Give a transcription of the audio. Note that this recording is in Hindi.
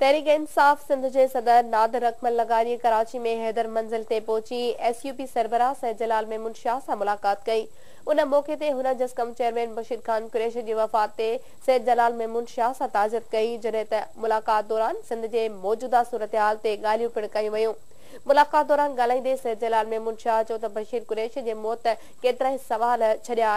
तहरीक इंसाफ सिंध जे सदर नादर अकमल लगारी कराची में हैदर मंज़िल ते पहुची एसयूपी सरबराह सह जलाल मेमुन शाह सां मुलाक़ात कई उन मौक़े ते हुन जसकम चेयरमैन बशीर ख़ान कुरेश जी वफ़ात ते सैद जलाल मेमुन शाह सां ताज़िर कई जॾहिं मुलाक़ात दौरान सिंध जे मौजूदा सूरत हाल ते ॻाल्हियूं पिणु कयूं वयूं मुलाक़ात दौरान ॻाल्हाईंदे सैद जलाल मेमुन शाह चयो त बशीर कुरेश जे मौत केतिरा सवाल छॾिया